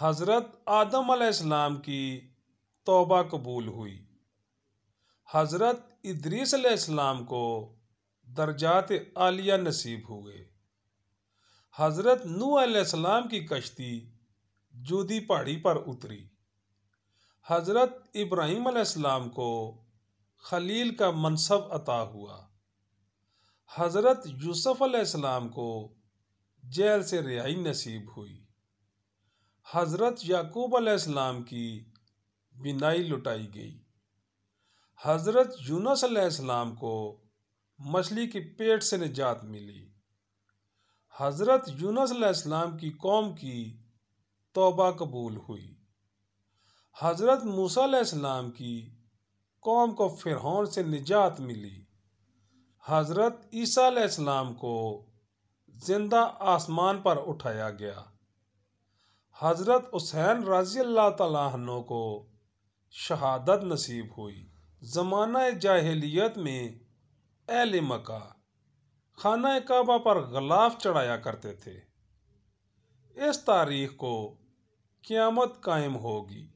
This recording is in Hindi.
हज़रत आदम आलाम की तौबा कबूल हुई हज़रत इदरीस को दर्जात आलिया नसीब हुए हज़रत नू आसमाम की कश्ती जूदी पहाड़ी पर उतरी हज़रत इब्राहीम को खलील का मनसब अता हुआ हज़रत यूसफ़ को जेल से रिहाई नसीब हुई हज़रत याकूब आसमाम की बिनाई लुटाई गई हज़रत यूनस आसमाम को मछली के पेट से निजात मिली हज़रत यूनस आसमाम की कौम की तौबा कबूल हुई हज़रत मूसा की कौम को फ़िरौन से निजात मिली हज़रत ईसा आसमाम को ज़िंदा आसमान पर उठाया गया हज़रत हुसैन रज़ी अल्लाह तु को शहादत नसीब हुई ज़माना जाहलीत में अहल मका खाना काबा पर गलाफ चढ़ाया करते थे इस तारीख को क़्यामत कायम होगी